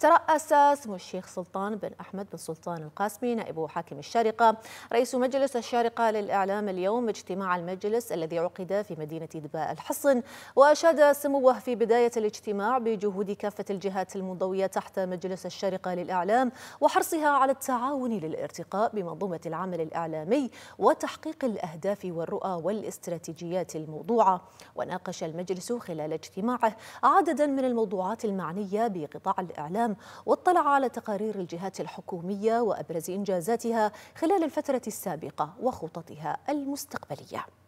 ترأس سمو الشيخ سلطان بن أحمد بن سلطان القاسمي نائب حاكم الشارقة رئيس مجلس الشارقة للإعلام اليوم اجتماع المجلس الذي عقد في مدينة دباء الحصن وأشاد سموه في بداية الاجتماع بجهود كافة الجهات المنضوية تحت مجلس الشارقة للإعلام وحرصها على التعاون للارتقاء بمنظومة العمل الإعلامي وتحقيق الأهداف والرؤى والاستراتيجيات الموضوعة وناقش المجلس خلال اجتماعه عددا من الموضوعات المعنية بقطاع الإعلام العام واطلع على تقارير الجهات الحكومية وأبرز إنجازاتها خلال الفترة السابقة وخططها المستقبلية